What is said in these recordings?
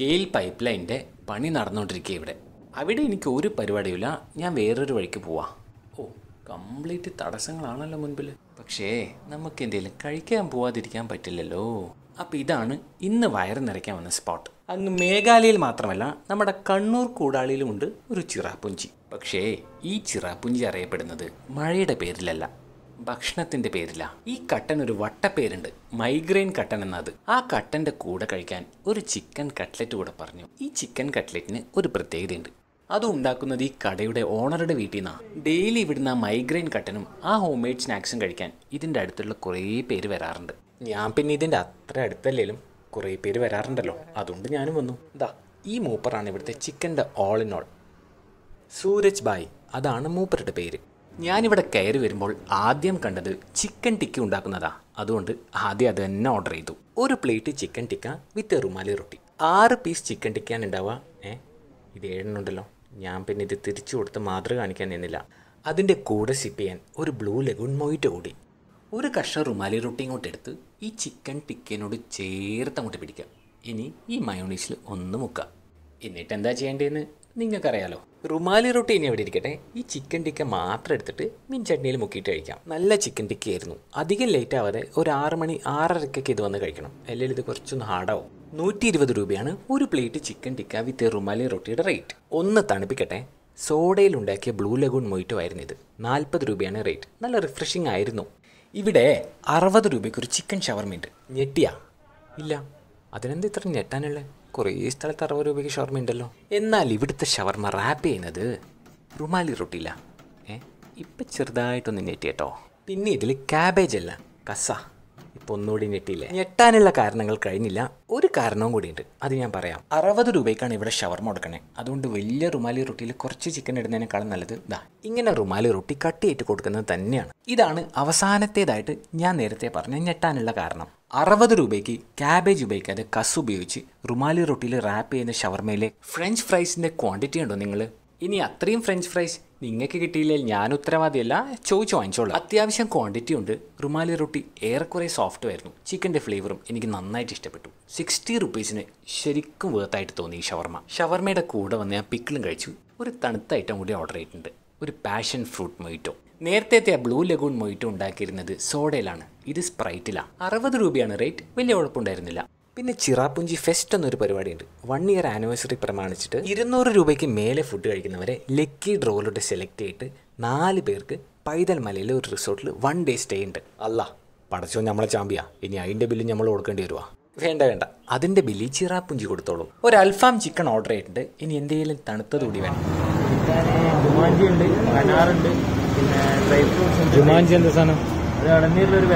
GAIL pipe ലൈൻ്റെ പണി നടന്നുകൊണ്ടിരിക്കുക ഇവിടെ അവിടെ എനിക്ക് ഒരു പരിപാടിയില്ല ഞാൻ വേറൊരു വഴിക്ക് പോവാം ഓ കംപ്ലീറ്റ് തടസ്സങ്ങളാണല്ലോ മുൻപിൽ പക്ഷേ നമുക്ക് എന്തെങ്കിലും കഴിക്കാൻ പോവാതിരിക്കാൻ പറ്റില്ലല്ലോ അപ്പം ഇതാണ് ഇന്ന് വയറ് നിറയ്ക്കാൻ വന്ന സ്പോട്ട് അങ്ങ് മേഘാലയയിൽ മാത്രമല്ല നമ്മുടെ കണ്ണൂർ കൂടാളിയിലുമുണ്ട് ഒരു ചിറാപ്പുഞ്ചി പക്ഷേ ഈ ചിറാപ്പുഞ്ചി അറിയപ്പെടുന്നത് മഴയുടെ പേരിലല്ല ഭക്ഷണത്തിന്റെ പേരിലാണ് ഈ കട്ടൻ ഒരു വട്ടപ്പേരുണ്ട് മൈഗ്രെയിൻ കട്ടൻ എന്നത് ആ കട്ടന്റെ കൂടെ കഴിക്കാൻ ഒരു ചിക്കൻ കട്ട്ലറ്റ് കൂടെ പറഞ്ഞു ഈ ചിക്കൻ കട്ട്ലറ്റിന് ഒരു പ്രത്യേകതയുണ്ട് അത് ഉണ്ടാക്കുന്നത് ഈ കടയുടെ ഓണറുടെ വീട്ടിൽ നിന്നാണ് ഡെയിലി ഇവിടുന്ന മൈഗ്രെയിൻ കട്ടനും ആ ഹോം മെയ്ഡ് സ്നാക്സും കഴിക്കാൻ ഇതിൻ്റെ അടുത്തുള്ള കുറേ പേര് വരാറുണ്ട് ഞാൻ പിന്നെ ഇതിൻ്റെ അത്ര അടുത്തല്ലേലും കുറേ പേര് വരാറുണ്ടല്ലോ അതുകൊണ്ട് ഞാനും വന്നു ദാ ഈ മൂപ്പറാണ് ഇവിടുത്തെ ചിക്കൻ്റെ ഓൾ ഇൻ ഓൾ സൂരജ് ബായ് അതാണ് മൂപ്പറുടെ പേര് ഞാനിവിടെ കയറി വരുമ്പോൾ ആദ്യം കണ്ടത് ചിക്കൻ ടിക്ക ഉണ്ടാക്കുന്നതാ അതുകൊണ്ട് ആദ്യം അത് തന്നെ ഓർഡർ ചെയ്തു ഒരു plate chicken tikka with rumali roti ആറ് പീസ് ചിക്കൻ ടിക്കയാണ് ഉണ്ടാവുക ഏ ഇത് ഏഴെണ്ണുണ്ടല്ലോ ഞാൻ പിന്നെ ഇത് തിരിച്ചു കൊടുത്ത് മാതൃ കാണിക്കാൻ നിന്നില്ല അതിൻ്റെ കൂടെ സിപ്പ് ചെയ്യാൻ ഒരു ബ്ലൂ ലഗൂൺ മൊയ്റ്റ് കൂടി ഒരു കഷ്ണം റുമാലി റൊട്ടി ഇങ്ങോട്ട് എടുത്ത് ഈ ചിക്കൻ ടിക്കനോട് ചേർത്ത് അങ്ങോട്ട് പിടിക്കാം ഇനി ഈ മയോണീസിൽ ഒന്ന് മുക്കുക എന്നിട്ട് എന്താ ചെയ്യേണ്ടതെന്ന് നിങ്ങൾക്കറിയാലോ റുമാലി റൊട്ടി ഇനി എവിടെ ഇരിക്കട്ടെ ഈ ചിക്കൻ ടിക്ക മാത്രം എടുത്തിട്ട് മീൻ ചട്നിയിൽ മുക്കിയിട്ട് കഴിക്കാം നല്ല ചിക്കൻ ടിക്ക ആയിരുന്നു അധികം ലേറ്റ് ആവാതെ ഒരു ആറ് മണി ആറരക്കൊക്കെ ഇത് വന്ന് കഴിക്കണം അല്ലെങ്കിൽ ഇത് കുറച്ചൊന്ന് ഹാർഡാവും നൂറ്റി ഇരുപത് രൂപയാണ് ഒരു plate chicken tikka with rumali റൊട്ടിയുടെ റേറ്റ് ഒന്ന് തണുപ്പിക്കട്ടെ സോഡയിൽ ഉണ്ടാക്കിയ ബ്ലൂ ലഗൂൺ മൊയ്റ്റോ ആയിരുന്നു ഇത് നാൽപ്പത് രൂപയാണ് റേറ്റ് നല്ല റിഫ്രഷിംഗ് ആയിരുന്നു ഇവിടെ അറുപത് രൂപയ്ക്ക് ഒരു ചിക്കൻ ഷവർമയുണ്ട് ഞെട്ടിയാ ഇല്ല അതിനെന്താ ഇത്ര ഞെട്ടാനുള്ളത് കുറേ സ്ഥലത്ത് അറുപത് രൂപയ്ക്ക് ഷവർമ ഉണ്ടല്ലോ എന്നാൽ ഇവിടുത്തെ ഷവർമ റാപ്പ് ചെയ്യുന്നത് റുമാലി റൊട്ടിയില്ല ഏ ഇപ്പം ചെറുതായിട്ടൊന്ന് ഞെട്ടി കേട്ടോ പിന്നെ ഇതിൽ ക്യാബേജ് അല്ല കസ ഇപ്പോൾ ഒന്നുകൂടി ഞെട്ടിയില്ലേ ഞെട്ടാനുള്ള കാരണങ്ങൾ കഴിഞ്ഞില്ല ഒരു കാരണവും കൂടിയുണ്ട് അത് ഞാൻ പറയാം അറുപത് രൂപയ്ക്കാണ് ഇവിടെ ഷവർമ കൊടുക്കണേ അതുകൊണ്ട് വലിയ റുമാലി റൊട്ടിയിൽ കുറച്ച് ചിക്കൻ ഇടുന്നതിനേക്കാളും നല്ലത് ഇതാ ഇങ്ങനെ റുമാലി റൊട്ടി കട്ടിയായിട്ട് കൊടുക്കുന്നത് തന്നെയാണ് ഇതാണ് അവസാനത്തേതായിട്ട് ഞാൻ നേരത്തെ പറഞ്ഞ ഞെട്ടാനുള്ള കാരണം അറുപത് രൂപയ്ക്ക് ക്യാബേജ് ഉപയോഗിക്കാതെ കസ് ഉപയോഗിച്ച് റുമാലി റൊട്ടിയിൽ റാപ്പ് ചെയ്യുന്ന ഷവർമയിലെ ഫ്രഞ്ച് ഫ്രൈസിൻ്റെ ക്വാണ്ടിറ്റി ഉണ്ടോ നിങ്ങൾ ഇനി അത്രയും ഫ്രഞ്ച് ഫ്രൈസ് നിങ്ങൾക്ക് കിട്ടിയില്ലെങ്കിൽ ഞാൻ ഉത്തരവാദിയല്ല ചോദിച്ച് വാങ്ങിച്ചോളൂ അത്യാവശ്യം ക്വാണ്ടിറ്റി ഉണ്ട് റുമാലി റൊട്ടി ഏറെക്കുറെ സോഫ്റ്റ് ആയിരുന്നു ചിക്കൻ്റെ ഫ്ലേവറും എനിക്ക് നന്നായിട്ട് ഇഷ്ടപ്പെട്ടു സിക്സ്റ്റി റുപ്പീസിന് ശരിക്കും വേർത്തായിട്ട് തോന്നി ഈ ഷവർമ ഷവർമയുടെ കൂടെ വന്ന് ഞാൻ പിക്കിളും കഴിച്ചു ഒരു തണുത്ത ഐറ്റം കൂടി ഓർഡർ ചെയ്തിട്ടുണ്ട് ഒരു പാഷൻ ഫ്രൂട്ട് മൊയ്റ്റോ നേരത്തെ ബ്ലൂ ലഗൂൺ മൊയ്റ്റോ ഉണ്ടാക്കിയിരുന്നത് സോഡയിലാണ് ഇത് സ്പ്രൈറ്റിലാണ് അറുപത് രൂപയാണ് റേറ്റ് വലിയ കുഴപ്പമുണ്ടായിരുന്നില്ല പിന്നെ ചിറാപ്പുഞ്ചി ഫെസ്റ്റ് എന്നൊരു പരിപാടിയുണ്ട് വൺ ഇയർ ആനിവേഴ്സറി പ്രമാണിച്ചിട്ട് ഇരുന്നൂറ് രൂപയ്ക്ക് മേലെ ഫുഡ് കഴിക്കുന്നവരെ ലക്കി ഡ്രോയിലോട്ട് സെലക്ട് ചെയ്തിട്ട് നാല് പേർക്ക് പൈതൽ മലയിലെ ഒരു റിസോർട്ടിൽ വൺ ഡേ സ്റ്റേ ഉണ്ട് അല്ല പടച്ചോ നമ്മളെ ചാമ്പിയാ ഇനി അതിൻ്റെ ബില്ല് നമ്മൾ കൊടുക്കേണ്ടി വരുവാ വേണ്ട വേണ്ട അതിൻ്റെ ബില്ല് ചിറാപ്പുഞ്ചി കൊടുത്തോളൂ ഒരു അൽഫാം ചിക്കൻ ഓർഡർ ചെയ്തിട്ടുണ്ട് ഇനി എന്തെങ്കിലും തണുത്തത് കൂടി വേണം ജുമാഞ്ചി ഉണ്ട് അനാറുണ്ട് പിന്നെ ഡ്രൈ ഫ്രൂട്ട്സ് ജുമാഞ്ചി എന്താ സാധനം ഇളനീരിലൊരു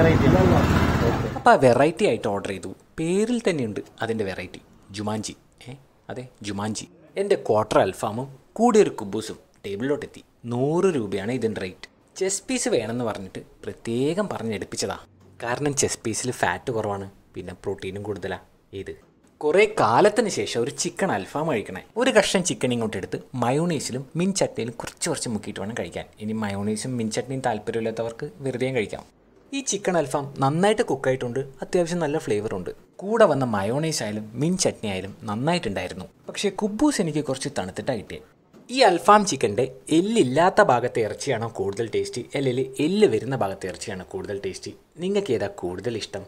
ആ വെറൈറ്റി ആയിട്ട് ഓർഡർ ചെയ്തു പേരിൽ തന്നെയുണ്ട് അതിൻ്റെ വെറൈറ്റി ജുമാഞ്ചി ഏ അതെ ജുമാഞ്ചി എൻ്റെ ക്വാർട്ടർ അൽഫാമും കൂടെ ഒരു കുബൂസും ടേബിളിലോട്ടെത്തി നൂറ് രൂപയാണ് ഇതിൻ്റെ റേറ്റ് ചെസ് പീസ് വേണമെന്ന് പറഞ്ഞിട്ട് പ്രത്യേകം പറഞ്ഞെടുപ്പിച്ചതാ കാരണം ചെസ് പീസിൽ ഫാറ്റ് കുറവാണ് പിന്നെ പ്രോട്ടീനും കൂടുതലാണ് ഇത് കുറെ കാലത്തിന് ശേഷം ഒരു ചിക്കൻ അൽഫാം കഴിക്കണേ ഒരു കഷ്ണം ചിക്കൻ ഇങ്ങോട്ട് എടുത്ത് മയോണൈസിലും മിൻ ചട്നിയിലും കുറച്ച് കുറച്ച് മുക്കിയിട്ട് വേണം കഴിക്കാൻ ഇനി മയോണൈസും മിൻ ചട്നിയും താല്പര്യമില്ലാത്തവർക്ക് വെറുതെയും കഴിക്കാം ഈ ചിക്കൻ അൽഫാം നന്നായിട്ട് കുക്കായിട്ടുണ്ട് അത്യാവശ്യം നല്ല ഫ്ലേവറുണ്ട് കൂടെ വന്ന മയോണീസ് ആയാലും മിൻ ചട്നി ആയാലും നന്നായിട്ടുണ്ടായിരുന്നു പക്ഷേ കുബൂസ് എനിക്ക് കുറച്ച് തണുത്തിട്ടാണ് കിട്ടിയത് ഈ അൽഫാം ചിക്കൻ്റെ എല്ലില്ലാത്ത ഭാഗത്തെ ഇറച്ചിയാണോ കൂടുതൽ ടേസ്റ്റി അല്ലെങ്കിൽ എല്ല് വരുന്ന ഭാഗത്തെ ഇറച്ചിയാണോ കൂടുതൽ ടേസ്റ്റി നിങ്ങൾക്ക് ഏതാ കൂടുതൽ ഇഷ്ടം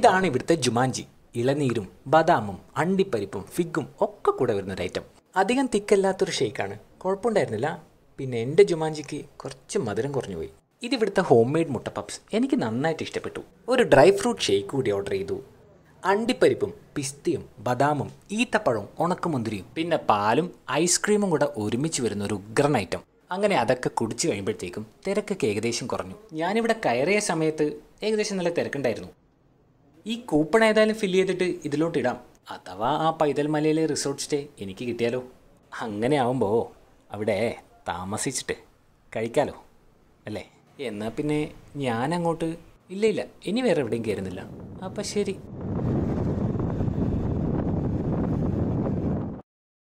ഇതാണ് ഇവിടുത്തെ ജുമാൻജി ഇളനീരും ബദാമും അണ്ടിപ്പരിപ്പും ഫിഗും ഒക്കെ കൂടെ ഒരു ഐറ്റം അധികം തിക്കല്ലാത്തൊരു ഷേക്കാണ് കുഴപ്പമുണ്ടായിരുന്നില്ല പിന്നെ എൻ്റെ ജുമാഞ്ചിക്ക് കുറച്ച് മധുരം കുറഞ്ഞു പോയി ഇതിവിടുത്തെ ഹോം മെയ്ഡ് മുട്ട പപ്സ് എനിക്ക് നന്നായിട്ട് ഇഷ്ടപ്പെട്ടു ഒരു ഡ്രൈ ഫ്രൂട്ട് ഷേക്ക് കൂടി ഓർഡർ ചെയ്തു അണ്ടിപ്പരിപ്പും പിസ്തയും ബദാമും ഈത്തപ്പഴവും ഉണക്കമുന്തിരിയും പിന്നെ പാലും ഐസ്ക്രീമും കൂടെ ഒരുമിച്ച് വരുന്ന ഒരു ഉഗ്രൻ ഐറ്റം അങ്ങനെ അതൊക്കെ കുടിച്ചു കഴിയുമ്പോഴത്തേക്കും തിരക്കൊക്കെ ഏകദേശം കുറഞ്ഞു ഞാനിവിടെ കയറിയ സമയത്ത് ഏകദേശം നല്ല തിരക്കുണ്ടായിരുന്നു ഈ കൂപ്പൺ ഏതായാലും ഫില്ല് ചെയ്തിട്ട് ഇതിലോട്ട് ഇടാം അഥവാ ആ പൈതൽ മലയിലെ റിസോർട്ട് സ്റ്റേ എനിക്ക് കിട്ടിയാലോ അങ്ങനെ ആവുമ്പോൾ അവിടെ താമസിച്ചിട്ട് കഴിക്കാലോ അല്ലേ എന്നാൽ പിന്നെ ഞാനങ്ങോട്ട് ഇല്ല ഇല്ല ഇനി വേറെ എവിടെയും കയറുന്നില്ല അപ്പം ശരി